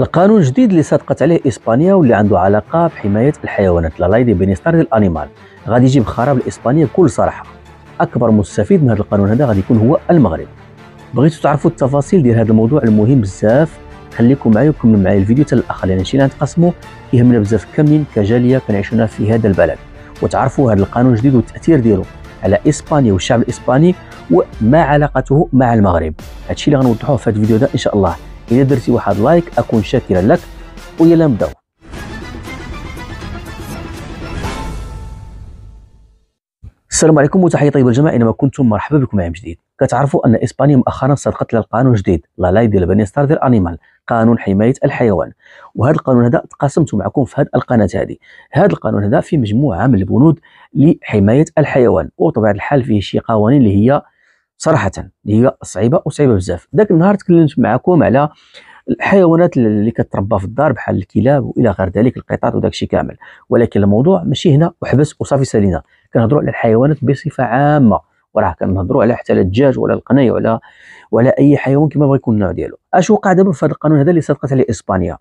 القانون الجديد اللي صادقت عليه اسبانيا واللي عنده علاقه بحمايه الحيوانات لا لاي دي بينيستار ديال الانيمال غادي يجيب خراب لاسبانيا بكل صراحه اكبر مستفيد من هذا القانون هذا غادي يكون هو المغرب بغيتوا تعرفوا التفاصيل ديال هذا الموضوع المهم بزاف خليكم معايا وكملوا معايا الفيديو حتى الاخر لان شي نتقاسموا يهمنا بزاف كاملين كجاليه كنعيشونا في هذا البلد وتعرفوا هذا القانون الجديد والتاثير ديالو على اسبانيا والشعب الاسباني وما علاقته مع المغرب هادشي اللي غنوضحوه في هذا الفيديو ده ان شاء الله إذا درتي واحد لايك أكون شاكرا لك ويلا نبداو السلام عليكم وتحية طيبة الجماعة إنما كنتم مرحبا بكم معي من جديد كتعرفوا أن إسبانيا مؤخرا صدقت لها القانون الجديد لا لاي ديال ستار ديال أنيمال قانون حماية الحيوان وهذا القانون هذا تقاسمته معكم في هذه القناة هذه هذا القانون هذا فيه مجموعة من البنود لحماية الحيوان وطبعا الحال فيه شي قوانين اللي هي صراحه هي صعيبه وصعيبه بزاف ذاك النهار تكلمت معكم على الحيوانات اللي كتربى في الدار بحال الكلاب والى غير ذلك القطط وداك الشيء كامل ولكن الموضوع ماشي هنا وحبس وصافي سالينا كنهضروا على الحيوانات بصفه عامه وراه كنهضروا على حتى الدجاج ولا القني ولا ولا اي حيوان كما بغى يكون النوع ديالو اش وقع دابا في هذا القانون هذا اللي صدقت عليه اسبانيا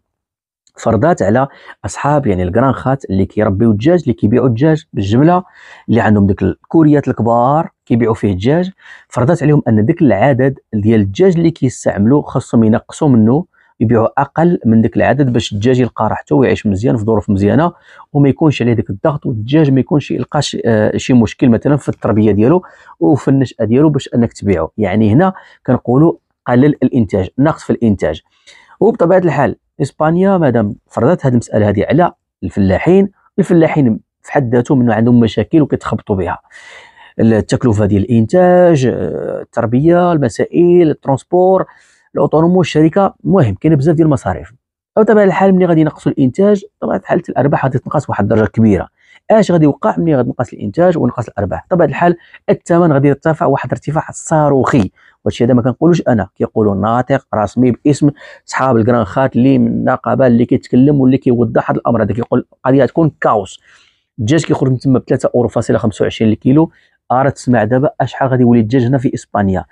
فرضات على اصحاب يعني خات اللي كيربيو الدجاج اللي كيبيعوا الدجاج بالجمله اللي عندهم ديك الكوريات الكبار كيبيعوا فيه الدجاج فرضت عليهم ان ذاك العدد ديال الدجاج اللي كيستعملوا خاصهم ينقصوا منه يبيعوا اقل من ذاك العدد باش الدجاج يلقى راحته ويعيش مزيان في ظروف مزيانه وما يكونش عليه ذاك الضغط والدجاج ما يكونش يلقى آه شي مشكل مثلا في التربيه ديالو وفي النشاه ديالو باش انك تبيعه يعني هنا كنقولوا قلل الانتاج نقص في الانتاج وبطبيعه الحال اسبانيا مادام فرضت هذه المساله هذه على الفلاحين الفلاحين في حد ذاتهم انه عندهم مشاكل وكيتخبطوا بها التكلفه ديال الانتاج آه، التربيه المسائل الترونسبور الأوتونومو الشركه المهم كاين بزاف ديال المصاريف او طبعا الحال ملي غادي ينقصوا الانتاج طبعا الحال الارباح غادي تنقص واحد الدرجه كبيره اش غادي يوقع ملي غادي ينقص الانتاج ونقص الارباح طبعا الحال الثمن غادي يرتفع واحد الارتفاع صاروخي وهادشي هذا ما كنقولوش انا كيقولوا ناطق رسمي باسم صحاب الكرانخات اللي من النقابه اللي كيتكلم واللي كيوضح هذا الامر هذا كيقول القضيه تكون كاوس الدجاج كيخرج من تما ب 3 اورو فاصله 25 للكيلو ارى تسمع دابا اشحال غادي يولي الدجاج هنا في اسبانيا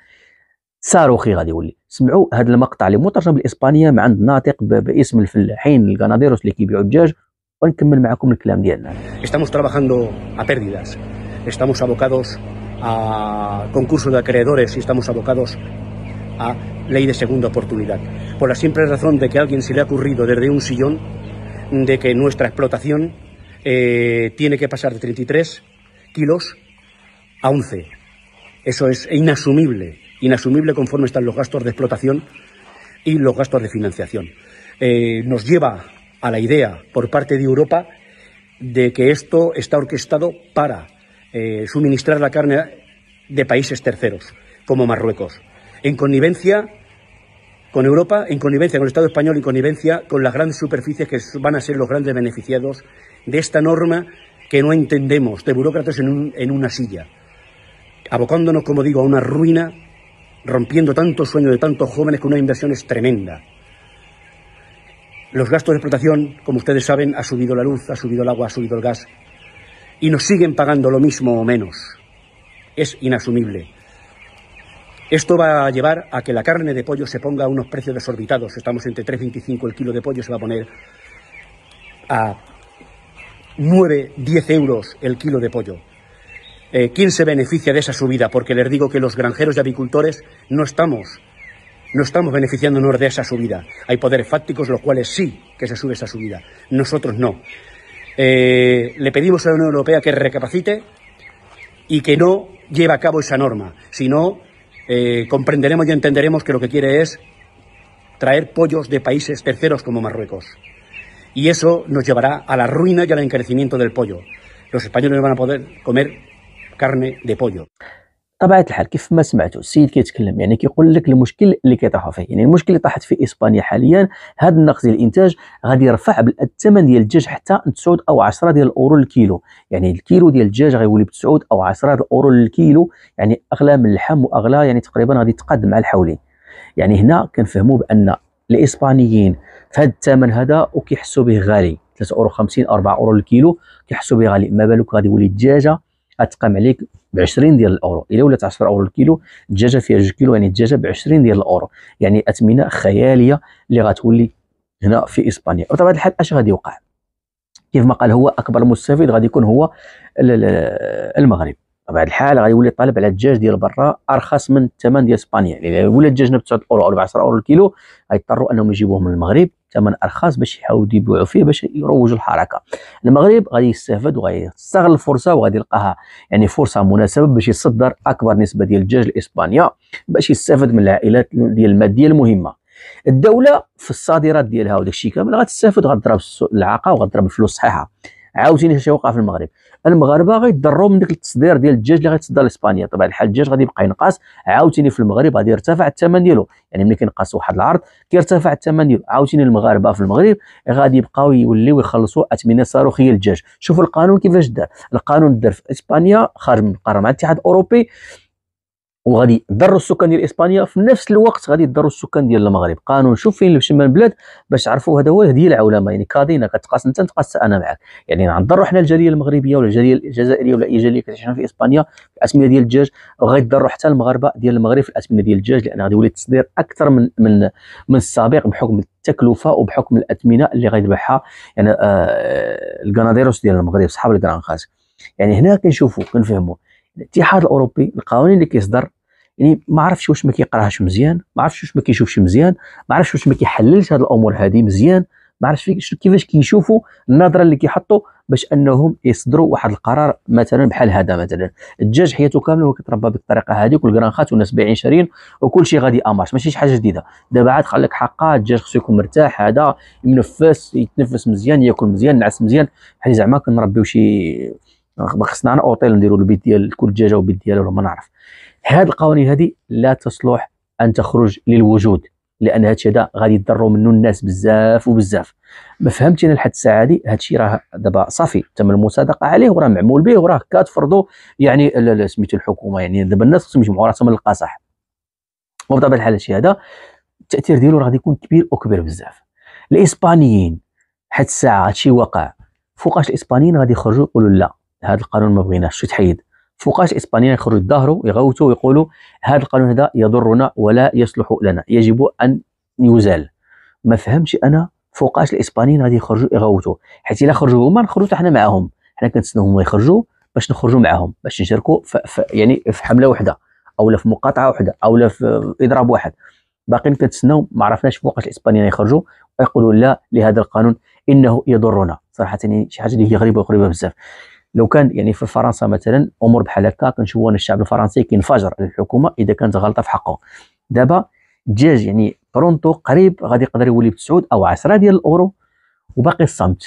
صاروخي غادي يولي سمعوا هذا المقطع اللي مترجم بالاسبانيه مع عند ناطق باسم الفلاحين الكناديروس اللي كيبيعوا الدجاج ونكمل معكم الكلام ديالنا estamos trabajando a pérdidas estamos abocados a concurso de acreedores y estamos abocados a ley de segunda oportunidad por la simple razón de que a alguien se le ha ocurrido desde un sillón de que nuestra explotación eh, tiene que pasar de 33 kilos a 11. Eso es inasumible, inasumible conforme están los gastos de explotación y los gastos de financiación. Eh, nos lleva a la idea por parte de Europa de que esto está orquestado para eh, suministrar la carne de países terceros, como Marruecos, en connivencia con Europa, en connivencia con el Estado español en connivencia con las grandes superficies que van a ser los grandes beneficiados de esta norma que no entendemos, de burócratas en, en una silla abocándonos, como digo, a una ruina, rompiendo tanto sueño de tantos jóvenes que una inversión es tremenda. Los gastos de explotación, como ustedes saben, ha subido la luz, ha subido el agua, ha subido el gas, y nos siguen pagando lo mismo o menos. Es inasumible. Esto va a llevar a que la carne de pollo se ponga a unos precios desorbitados. Estamos entre 3,25 el kilo de pollo, se va a poner a 9, 10 euros el kilo de pollo. Eh, ¿Quién se beneficia de esa subida? Porque les digo que los granjeros y avicultores no estamos, no estamos beneficiándonos de esa subida. Hay poderes fácticos los cuales sí que se sube esa subida. Nosotros no. Eh, le pedimos a la Unión Europea que recapacite y que no lleve a cabo esa norma. Si no, eh, comprenderemos y entenderemos que lo que quiere es traer pollos de países terceros como Marruecos. Y eso nos llevará a la ruina y al encarecimiento del pollo. Los españoles no van a poder comer كارني دي بوليو طبيعه الحال كيف ما سمعتوا السيد كيتكلم يعني كيقول لك المشكل اللي كيطيحوا فيه يعني المشكل اللي طاحت في اسبانيا حاليا هذا النقص ديال الانتاج غادي يرفع الثمن ديال الدجاج حتى 9 او 10 ديال الاورو للكيلو يعني الكيلو ديال الدجاج غيولي ب 9 او 10 الاورو للكيلو يعني اغلى من اللحم واغلى يعني تقريبا غادي يتقاد مع الحولين يعني هنا كنفهموا بان الاسبانيين في هذا الثمن هذا وكيحسوا به غالي 3 اورو 50 4 اورو للكيلو كيحسوا به غالي ما بالك غادي يولي الدجاجه اتقام عليك ب 20 ديال الاورو الا ولات 10 اورو الكيلو الدجاجه فيها 2 كيلو يعني الدجاجه ب 20 ديال الاورو يعني اثمنه خياليه اللي غتولي هنا في اسبانيا وطبعا الحال اش غادي يوقع كيف ما قال هو اكبر مستفيد غادي يكون هو المغرب طبعا الحال غادي يولي طالب على الدجاج ديال برا ارخص من الثمن ديال اسبانيا يعني ولا الدجاج ب 9 اورو او 10 اورو الكيلو غيضطروا انهم يجيبوه من المغرب ثمن ارخص باش يحاولوا يبيعوا فيه باش يروجوا الحركه المغرب غادي يستافد وغادي يستغل الفرصه وغادي يلقاها يعني فرصه مناسبه باش يصدر اكبر نسبه ديال الدجاج لاسبانيا باش يستافد من العائلات ديال الماديه المهمه الدوله في الصادرات ديالها وداكشي كامل غتستافد غتضرب العاقه وغتضرب الفلوس صحيحه عاوتاني شي وقع في المغرب المغاربه غيضروا من ديك التصدير ديال الدجاج اللي غيتصدر لاسبانيا طبعا الحال الدجاج غادي يبقى ينقص عاوتاني في المغرب غادي يرتفع الثمن ديالو يعني ملي كينقص واحد العرض كيرتفع الثمن ديالو عاوتاني المغاربه في المغرب غادي يبقاو يوليو يخلصوا اثمنه صاروخيه للدجاج شوفوا القانون كيفاش دار القانون دار في اسبانيا خارج من القاره مع الاتحاد الاوروبي وغادي يضروا السكان ديال اسبانيا في نفس الوقت غادي يضروا السكان ديال المغرب قانون شوف فين في شمال البلاد باش تعرفوا هذا هو الهديه العولمه يعني كاضينا كتقاس انت تقاس انا معك يعني غنضروا حنا الجاليه المغربيه ولا الجاليه الجزائريه ولا اي جاليه كتعيش في اسبانيا في الاسمنه ديال الدجاج وغادي يضروا حتى المغاربه ديال المغرب في الاسمنه ديال الدجاج لان غادي يولي التصدير اكثر من من من السابق بحكم التكلفه وبحكم الاثمنه اللي غيذبحها يعني آه الكناديروس ديال المغرب صحاب الكرانخاس يعني هنا كنشوفوا كنفهموا الاتحاد الاوروبي القوانين اللي كيصدر يعني ما عرفش واش ما كيقراهاش مزيان ما عرفش واش ما كيشوفش مزيان ما عرفش واش ما كيحللش هذه الامور هذه مزيان ما عرفتش كيفاش كيشوفوا النظره اللي كيحطوا باش انهم يصدروا واحد القرار مثلا بحال هذا مثلا الدجاج حياته كامله هو كيتربى بالطريقه هذيك والكرانخات والناس بايعين شارين وكل شيء غادي امارش ماشي شي حاجه جديده دابا عاد خليك حقه الدجاج خصو يكون مرتاح هذا ينفس يتنفس مزيان ياكل مزيان نعس مزيان حيت زعما كنربيو شي ما خصنا انا اوطيل نديروا البيت ديال كل دجاجه وبيت ديالها ولا ما نعرف هاد القوانين هذه لا تصلح ان تخرج للوجود لان هادشي هذا غادي يضروا منه الناس بزاف وبزاف ما فهمتش انا لحد الساعه هذه هادشي راه دابا صافي تم المصادقه عليه وراه معمول به وراه كتفرضوا يعني سميتو الحكومه يعني دابا الناس خصهم يجمعوا راسهم للقصح وبطبيعه الحال هادشي هذا التاثير ديالو راه غادي يكون كبير وكبير بزاف الاسبانيين حد الساعه هادشي وقع فوقاش الاسبانيين غادي يخرجوا يقولوا لا هذا القانون ما بغيناش شو تحيد فوقاش اسبانيين يخرجوا يتظاهروا يغوتوا ويقولوا هذا القانون هذا يضرنا ولا يصلح لنا يجب ان يزال ما فهمش انا فوقاش الاسبانيين غادي يخرجوا يغوتوا حيت الا خرجوا هما نخرجوا حتى حنا معاهم حنا كنتسناو هما يخرجوا باش نخرجوا معاهم باش نشاركوا يعني في حمله وحده او في مقاطعه وحده او في اضراب واحد باقيين كنتسناو ما عرفناش فوقاش الاسبانيين يخرجوا ويقولوا لا لهذا القانون انه يضرنا صراحه يعني شي حاجه اللي هي غريبه وغريبه بزاف لو كان يعني في فرنسا مثلا امور بحال هكا كنشوفوا ان الشعب الفرنسي كينفجر على الحكومه اذا كانت غلطه في حقه دابا الدجاج يعني برونتو قريب غادي يقدر يولي ب او 10 ديال الاورو وباقي الصمت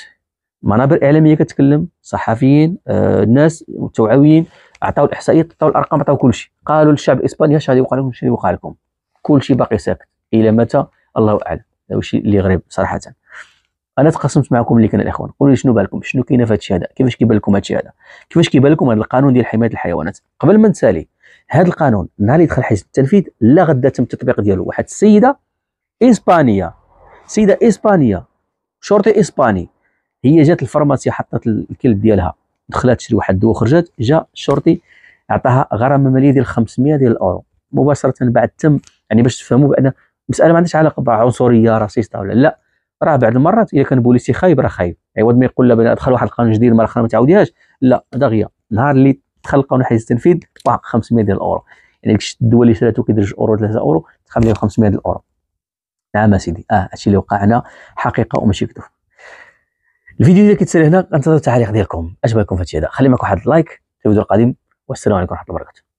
منابر اعلاميه كتكلم صحفيين آه الناس التوعويين عطاو الاحصائيات عطاو الارقام عطاو كلشي قالوا للشعب الاسباني اش غادي يوقع لكم اش غادي يوقع لكم كلشي باقي ساكت الى متى الله اعلم هذا الشيء اللي غريب صراحه انا تقاسمت معكم اللي كان الاخوان قولوا لي شنو بالكم شنو كاين في هذا هذا كيفاش كيبان لكم هذا هذا كيفاش كيبان لكم هذا القانون ديال حمايه الحيوانات قبل ما نسالي هذا القانون نهار يدخل حزب التنفيذ لا غدا تم التطبيق ديالو واحد السيده اسبانيه سيده اسبانيه شرطي اسباني هي جات الفرماسيا حطت الكلب ديالها دخلت تشري واحد الدواء وخرجت جا الشرطي عطاها غرامه ماليه ديال 500 ديال الاورو مباشره بعد تم يعني باش تفهموا بان المساله ما عندهاش علاقه بعنصريه راسيستا ولا لا راه بعض المرات الا كان بوليسي خايب راه خايب عوض ما يقول لها دخل واحد القانون جديد مره اخرى ما تعاوديهاش لا دغيا نهار اللي دخل القانون حيز التنفيذ واحد 500 ديال الاورو يعني الدول اللي شراتو كيدير 2 اورو 3 اورو تخلي 500 ديال الاورو نعم اسيدي اه هادشي اللي وقع هنا حقيقه وماشي كذب الفيديو اللي كيتسال هنا كنتظر التعليق ديالكم اش بغيتكم في هذا خلي معك واحد اللايك في الفيديو القادم والسلام عليكم ورحمه الله وبركاته